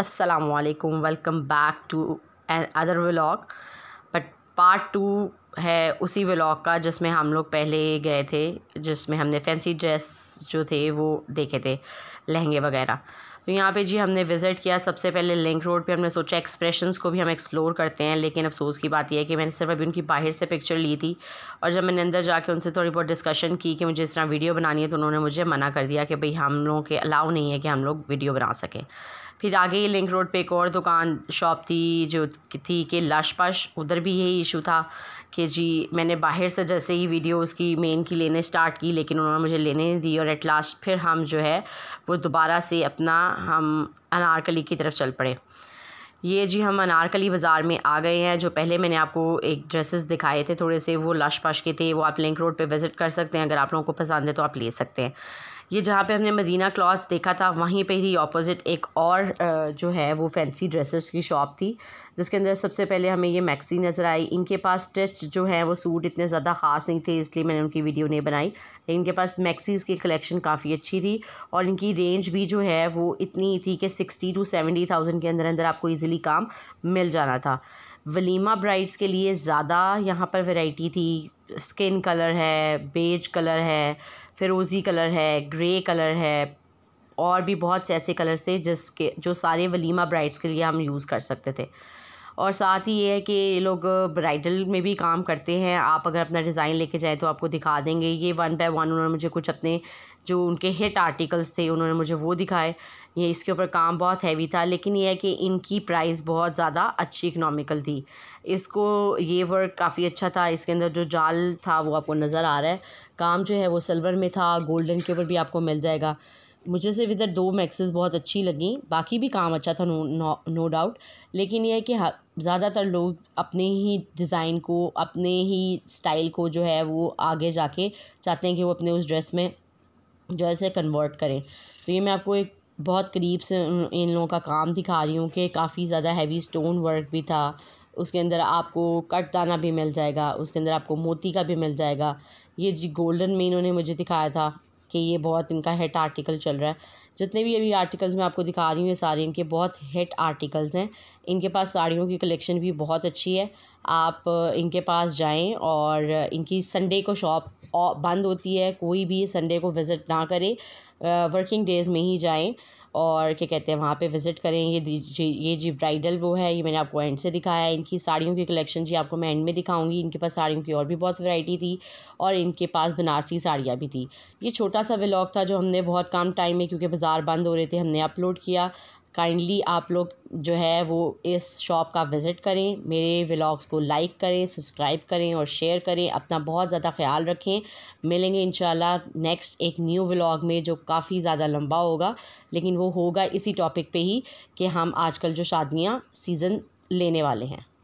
असलकम welcome back to other vlog but part two है उसी व्लाग का जिसमें हम लोग पहले गए थे जिसमें हमने फैंसी ड्रेस जो थे वो देखे थे लहंगे वगैरह तो यहाँ पे जी हमने विज़िट किया सबसे पहले लिंक रोड पे हमने सोचा एक्सप्रेशंस को भी हम एक्सप्लोर करते हैं लेकिन अफसोस की बात यह है कि मैंने सिर्फ अभी उनकी बाहर से पिक्चर ली थी और जब मैंने अंदर जाके उनसे थोड़ी बहुत डिस्कशन की कि मुझे इस तरह वीडियो बनानी है तो उन्होंने मुझे मना कर दिया कि भाई हम लोगों के अलाउ नहीं है कि हम लोग वीडियो बना सकें फिर आगे ही लिंक रोड पे एक और दुकान शॉप थी जो थी कि लश पश उधर भी यही इशू था कि जी मैंने बाहर से जैसे ही वीडियो उसकी मेन की लेने स्टार्ट की लेकिन उन्होंने मुझे लेने दी और एट लास्ट फिर हम जो है वो दोबारा से अपना हम अनारकली की तरफ चल पड़े ये जी हम अनारकली बाज़ार में आ गए हैं जो पहले मैंने आपको एक ड्रेसेस दिखाए थे थोड़े से वो लश पश के थे वो आप लिंक रोड पे विज़िट कर सकते हैं अगर आप लोगों को पसंद है तो आप ले सकते हैं ये जहाँ पे हमने मदीना क्लॉथ देखा था वहीं पे ही ऑपोजिट एक और जो है वो फैंसी ड्रेसेस की शॉप थी जिसके अंदर सबसे पहले हमें ये मैक्सी नज़र आई इनके पास स्टिच जो है वो सूट इतने ज़्यादा ख़ास नहीं थे इसलिए मैंने उनकी वीडियो नहीं बनाई लेकिन इनके पास मैक्सीज़ की कलेक्शन काफ़ी अच्छी थी और इनकी रेंज भी जो है वो इतनी थी कि सिक्सटी टू सेवेंटी थाउजेंड के अंदर अंदर आपको ईजिली काम मिल जाना था वलीमा ब्राइड्स के लिए ज़्यादा यहाँ पर वैरायटी थी स्किन कलर है बेज कलर है फिरोज़ी कलर है ग्रे कलर है और भी बहुत से ऐसे कलर्स थे जिसके जो सारे वलीमा ब्राइड्स के लिए हम यूज़ कर सकते थे और साथ ही ये है कि ये लोग ब्राइडल में भी काम करते हैं आप अगर अपना डिज़ाइन लेके जाएँ तो आपको दिखा देंगे ये वन बाय वन उन्होंने मुझे कुछ अपने जो उनके हिट आर्टिकल्स थे उन्होंने मुझे वो दिखाए ये इसके ऊपर काम बहुत हैवी था लेकिन ये है कि इनकी प्राइस बहुत ज़्यादा अच्छी इकनॉमिकल थी इसको ये वर्क काफ़ी अच्छा था इसके अंदर जो जाल था वो आपको नज़र आ रहा है काम जो है वो सिल्वर में था गोल्डन के ऊपर भी आपको मिल जाएगा मुझे सिर्फ इधर दो मैक्सेस बहुत अच्छी लगी बाकी भी काम अच्छा था नो नो डाउट लेकिन यह है कि हाँ, ज़्यादातर लोग अपने ही डिज़ाइन को अपने ही स्टाइल को जो है वो आगे जाके चाहते हैं कि वो अपने उस ड्रेस में जो है से कन्वर्ट करें तो ये मैं आपको एक बहुत करीब से इन लोगों का काम दिखा रही हूँ कि काफ़ी ज़्यादा हैवी स्टोन वर्क भी था उसके अंदर आपको कट दाना भी मिल जाएगा उसके अंदर आपको मोती का भी मिल जाएगा ये जी गोल्डन में इन्होंने मुझे दिखाया था कि ये बहुत इनका हिट आर्टिकल चल रहा है जितने भी अभी आर्टिकल्स मैं आपको दिखा रही हूँ ये सारे इनके बहुत हिट आर्टिकल्स हैं इनके पास साड़ियों की कलेक्शन भी बहुत अच्छी है आप इनके पास जाएं और इनकी संडे को शॉप बंद होती है कोई भी संडे को विज़िट ना करें वर्किंग डेज़ में ही जाएँ और क्या कहते हैं वहाँ पे विज़िट करें ये जी ये जी ब्राइडल वो है ये मैंने आपको एंड से दिखाया है इनकी साड़ियों की कलेक्शन जी आपको मैं एंड में दिखाऊंगी इनके पास साड़ियों की और भी बहुत वैरायटी थी और इनके पास बनारसी साड़ियाँ भी थी ये छोटा सा व्लॉग था जो हमने बहुत कम टाइम में क्योंकि बाज़ार बंद हो रहे थे हमने अपलोड किया काइंडली आप लोग जो है वो इस शॉप का विज़िट करें मेरे व्लॉग्स को लाइक करें सब्सक्राइब करें और शेयर करें अपना बहुत ज़्यादा ख्याल रखें मिलेंगे इन नेक्स्ट एक न्यू व्लॉग में जो काफ़ी ज़्यादा लंबा होगा लेकिन वो होगा इसी टॉपिक पे ही कि हम आजकल जो शादियाँ सीज़न लेने वाले हैं